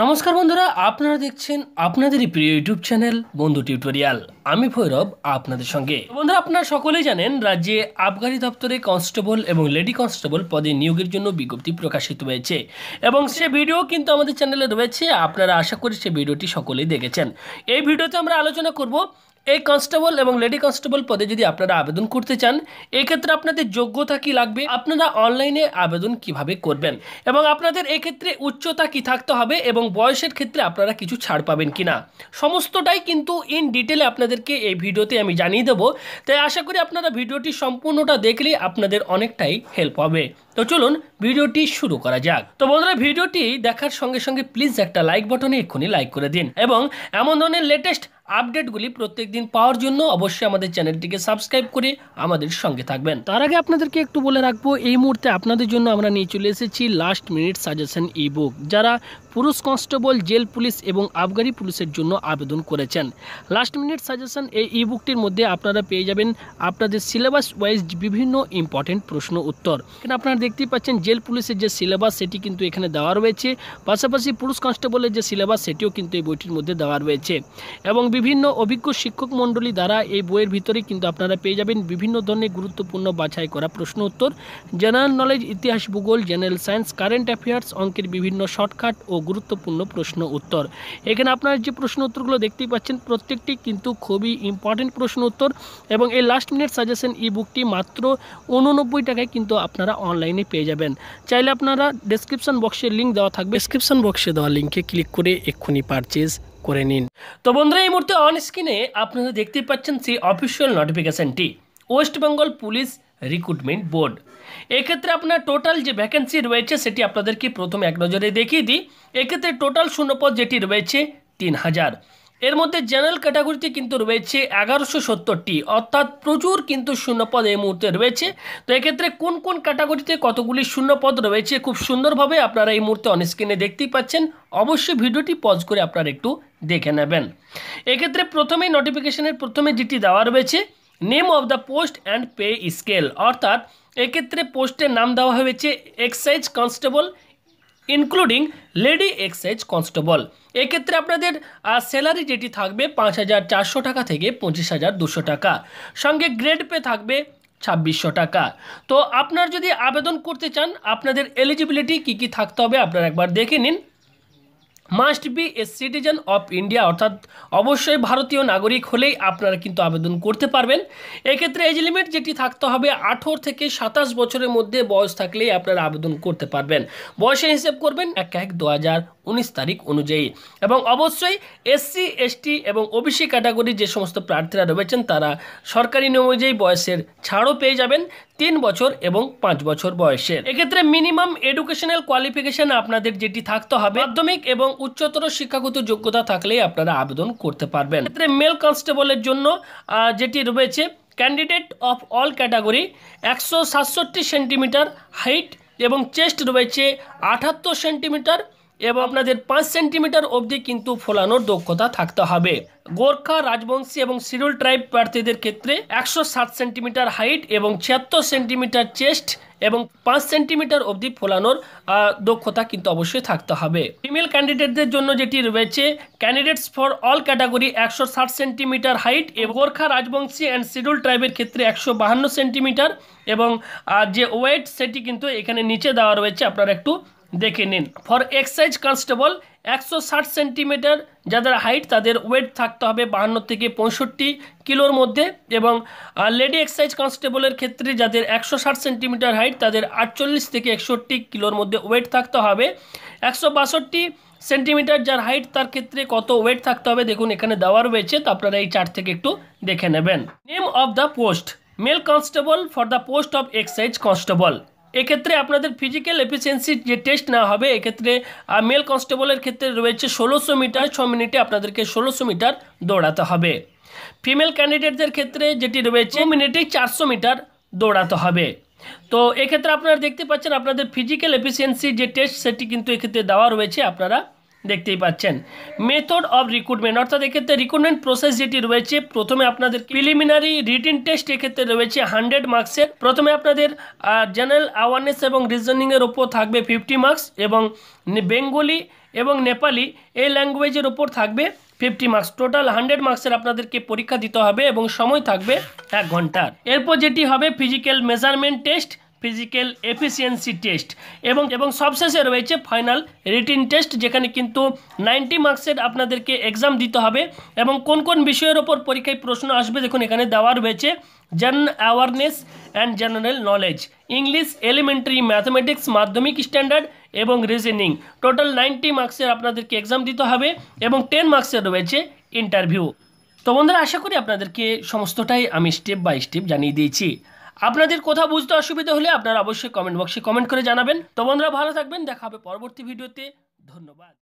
নমস্কার বন্ধুরা আপনারা দেখছেন আপনাদেরই প্রিয় ইউটিউব চ্যানেল বন্ধু টিউটোরিয়াল আমি ভৈরব আপনাদের সঙ্গে বন্ধুরা আপনারা সকলেই জানেন রাজ্যে আবগারি দপ্তরে কনস্টেবল এবং লেডি কনস্টেবল পদে নিয়োগের জন্য বিজ্ঞপ্তি প্রকাশিত হয়েছে এবং সে ভিডিও কিন্তু আমাদের চ্যানেলে রয়েছে আপনারা আশা করি সে ভিডিওটি সকলেই দেখেছেন এই ভিডিওতে আমরা আলোচনা করব এই কনস্টেবল এবং লেডি কনস্টেবল পদে যদি আপনারা আবেদন করতে চান এক্ষেত্রে আপনাদের যোগ্যতা কি লাগবে আপনারা অনলাইনে আবেদন কিভাবে করবেন এবং আপনাদের এক্ষেত্রে উচ্চতা কি থাকতে হবে এবং বয়সের ক্ষেত্রে আপনারা কিছু ছাড় পাবেন কি না সমস্তটাই কিন্তু ইন ডিটেলে আপনাদেরকে এই ভিডিওতে আমি জানিয়ে দেবো তাই আশা করি আপনারা ভিডিওটি সম্পূর্ণটা দেখলে আপনাদের অনেকটাই হেল্প হবে তো চলুন ভিডিওটি শুরু করা যাক তো বন্ধুরা ভিডিওটি দেখার সঙ্গে সঙ্গে প্লিজ একটা লাইক বটনে এক্ষুনি লাইক করে দিন এবং এমন ধরনের লেটেস্ট আপডেটগুলি প্রত্যেক দিন পাওয়ার জন্য অবশ্যই আমাদের চ্যানেলটিকে সাবস্ক্রাইব করে আমাদের সঙ্গে থাকবেন তার আগে আপনাদেরকে একটু বলে রাখবো এই মুহূর্তে আপনাদের জন্য আমরা নিয়ে চলে এসেছি last minute suggestion e book যারা পুরুষ কনস্টেবল জেল পুলিশ এবং আবগারি পুলিশের জন্য আবেদন করেছেন লাস্ট মিনিট সাজেশন এই ই বুকটির মধ্যে আপনারা পেয়ে যাবেন আপনাদের সিলেবাস ওয়াইজ বিভিন্ন ইম্পর্টেন্ট প্রশ্ন উত্তর এখানে আপনারা দেখতেই পাচ্ছেন জেল পুলিশের যে সিলেবাস সেটি কিন্তু এখানে দেওয়া রয়েছে পাশাপাশি পুরুষ কনস্টেবলের যে সিলেবাস সেটিও কিন্তু এই বইটির মধ্যে দেওয়া রয়েছে এবং বিভিন্ন অভিজ্ঞ শিক্ষক মণ্ডলী দ্বারা এই বইয়ের ভিতরে কিন্তু আপনারা পেয়ে যাবেন বিভিন্ন ধরনের গুরুত্বপূর্ণ বাছাই করা প্রশ্ন উত্তর জেনারেল নলেজ ইতিহাস ভূগোল জেনারেল সায়েন্স কারেন্ট অ্যাফেয়ার্স অঙ্কের বিভিন্ন শর্টকাট ও গুরুত্বপূর্ণ প্রশ্ন উত্তর এখানে আপনারা যে প্রশ্ন উত্তরগুলো দেখতেই পাচ্ছেন প্রত্যেকটি কিন্তু খুবই ইম্পর্টেন্ট প্রশ্ন উত্তর এবং এই লাস্ট মিনিট সাজেশন ই বুকটি মাত্র উননব্বই টাকায় কিন্তু আপনারা অনলাইনে পেয়ে যাবেন চাইলে আপনারা ডেসক্রিপশন বক্সের লিঙ্ক দেওয়া থাকবে ডেসক্রিপশন বক্সে দেওয়া লিঙ্কে ক্লিক করে এক্ষুনি পারচেজ করে নিন তো বন্ধুরা এই মুহূর্তে অন স্ক্রিনে আপনারা দেখতে পাচ্ছেন সেই অফিসিয়াল নোটিফিকেশানটি West Bengal police recruitment board এক্ষেত্রে আপনার টোটাল যে ভ্যাকেন্সি রয়েছে সেটি আপনাদেরকে প্রথমে এক নজরে দেখিয়ে দিই এক্ষেত্রে টোটাল শূন্যপদ যেটি রয়েছে তিন হাজার এর মধ্যে জেনারেল ক্যাটাগরিতে কিন্তু রয়েছে এগারোশো সত্তরটি অর্থাৎ প্রচুর কিন্তু শূন্যপদ এই মুহূর্তে রয়েছে তো এক্ষেত্রে কোন কোন ক্যাটাগরিতে কতগুলি শূন্যপদ রয়েছে খুব সুন্দরভাবে আপনারা এই মুহূর্তে অনস্ক্রিনে দেখতেই পাচ্ছেন অবশ্যই ভিডিওটি পজ করে আপনারা একটু দেখে নেবেন এক্ষেত্রে প্রথমেই নোটিফিকেশনের প্রথমে যেটি দেওয়া রয়েছে name of the post and pay scale অর্থাৎ এক্ষেত্রে পোস্টের নাম দেওয়া হয়েছে excise constable including lady excise constable এক্ষেত্রে আপনাদের স্যালারি যেটি থাকবে পাঁচ হাজার চারশো টাকা থেকে পঁচিশ হাজার দুশো টাকা সঙ্গে গ্রেড পে থাকবে ছাব্বিশশো টাকা তো আপনার যদি আবেদন করতে চান আপনাদের এলিজিবিলিটি কি কি থাকতে হবে আপনারা একবার দেখে নিন must be a citizen of India অর্থাৎ অবশ্যই ভারতীয় নাগরিক হলেই আপনারা কিন্তু আবেদন করতে পারবেন এক্ষেত্রে এজ লিমিট যেটি থাকতে হবে আঠেরো থেকে সাতাশ বছরের মধ্যে বয়স থাকলেই আপনারা আবেদন করতে পারবেন বয়সে হিসেব করবেন এক এক দু হাজার উনিশ তারিখ অনুযায়ী এবং অবশ্যই এসসি এসটি এবং ওবিসি ক্যাটাগরির যে সমস্ত প্রার্থীরা রয়েছেন তারা সরকারি নিয়ম অনুযায়ী বয়সের ছাড়ও পেয়ে যাবেন তিন বছর এবং পাঁচ বছর বয়সের এক্ষেত্রে মিনিমাম এডুকেশনাল কোয়ালিফিকেশন আপনাদের যেটি থাকতে হবে মাধ্যমিক এবং উচ্চতর শিক্ষাগত যোগ্যতা থাকলেই আপনারা আবেদন করতে পারবেন এক্ষেত্রে মেল কনস্টেবলের জন্য যেটি রয়েছে ক্যান্ডিডেট অফ অল ক্যাটাগরি একশো সাতষট্টি সেন্টিমিটার হাইট এবং চেস্ট রয়েছে আটাত্তর সেন্টিমিটার এবং আপনাদের পাঁচ সেন্টিমিটার অবধি কিন্তু ফোলানোর দক্ষতা থাকতে হবে গোর্খা রাজবংশী এবং শিডিউল ট্রাইব প্রার্থীদের ক্ষেত্রে একশো সাত সেন্টিমিটার হাইট এবং ছিয়াত্তর সেন্টিমিটার চেস্ট এবং পাঁচ সেন্টিমিটার অবধি ফোলানোর দক্ষতা কিন্তু অবশ্যই থাকতে হবে ফিমেল ক্যান্ডিডেটদের জন্য যেটি রয়েছে ক্যান্ডিডেটস ফর অল ক্যাটাগরি একশো ষাট সেন্টিমিটার হাইট এবং গোর্খা রাজবংশী অ্যান্ড শিডিউল ট্রাইবের ক্ষেত্রে একশো বাহান্ন সেন্টিমিটার এবং যে ওয়েট সেটি কিন্তু এখানে নিচে দেওয়া রয়েছে আপনারা একটু দেখে নিন ফর এক্সাইজ কনস্টেবল একশো ষাট সেন্টিমিটার যাদের হাইট তাদের ওয়েট থাকতে হবে বাহান্ন থেকে পঁয়ষট্টি কিলোর মধ্যে এবং লেডি এক্সাইজ কনস্টেবলের ক্ষেত্রে যাদের একশো ষাট সেন্টিমিটার হাইট তাদের আটচল্লিশ থেকে একষট্টি কিলোর মধ্যে ওয়েট থাকতে হবে একশো বাষট্টি সেন্টিমিটার যার হাইট তার ক্ষেত্রে কত ওয়েট থাকতে হবে দেখুন এখানে দেওয়া রয়েছে তো আপনারা এই চার্ট থেকে একটু দেখে নেবেন name of the post male constable for the post of excise constable এক্ষেত্রে আপনাদের ফিজিক্যাল এফিসিয়েন্সি যে টেস্ট না হবে এক্ষেত্রে মেল কনস্টেবলের ক্ষেত্রে রয়েছে ষোলোশো মিটার ছ মিনিটে আপনাদেরকে ষোলোশো মিটার দৌড়াতে হবে ফিমেল ক্যান্ডিডেটদের ক্ষেত্রে যেটি রয়েছে মিনিটে চারশো মিটার দৌড়াতে হবে তো এক্ষেত্রে আপনারা দেখতে পাচ্ছেন আপনাদের ফিজিক্যাল এফিসিয়েন্সি যে টেস্ট সেটি কিন্তু এক্ষেত্রে দেওয়া রয়েছে আপনারা দেখতেই পাচ্ছেন মেথড অফ রিক্রুটমেন্ট অর্থাৎ এক্ষেত্রে রিক্রুটমেন্ট প্রসেস যেটি রয়েছে প্রথমে আপনাদের প্রিলিমিনারি রিটিন টেস্ট এক্ষেত্রে রয়েছে হান্ড্রেড মার্কসের প্রথমে আপনাদের জেনারেল অ্যাওয়ারনেস এবং রিজনিংয়ের ওপর থাকবে ফিফটি মার্কস এবং বেঙ্গলি এবং নেপালি এই ল্যাঙ্গুয়েজের ওপর থাকবে ফিফটি মার্কস টোটাল হান্ড্রেড মার্কসের আপনাদেরকে পরীক্ষা দিতে হবে এবং সময় থাকবে এক ঘন্টার এরপর যেটি হবে physical measurement test physical efficiency test এবং এবং সবশেষে রয়েছে ফাইনাল রিটিন টেস্ট যেখানে কিন্তু নাইনটি মার্কসের আপনাদেরকে এক্সাম দিতে হবে এবং কোন কোন বিষয়ের ওপর পরীক্ষায় প্রশ্ন আসবে দেখুন এখানে দেওয়া রয়েছে gen awareness and general knowledge English elementary mathematics Madhyamik standard এবং রিজেনিং টোটাল নাইনটি মার্কসের আপনাদেরকে এক্সাম দিতে হবে এবং টেন মার্কসের রয়েছে ইন্টারভিউ তো বন্ধুরা আশা করি আপনাদেরকে সমস্তটাই আমি স্টেপ বাই স্টেপ জানিয়ে দিয়েছি আপনাদের কোথাও বুঝতে অসুবিধা হলে আপনারা অবশ্যই কমেন্ট বক্সে কমেন্ট করে জানাবেন তো বন্ধুরা ভালো থাকবেন দেখা হবে পরবর্তী ভিডিওতে ধন্যবাদ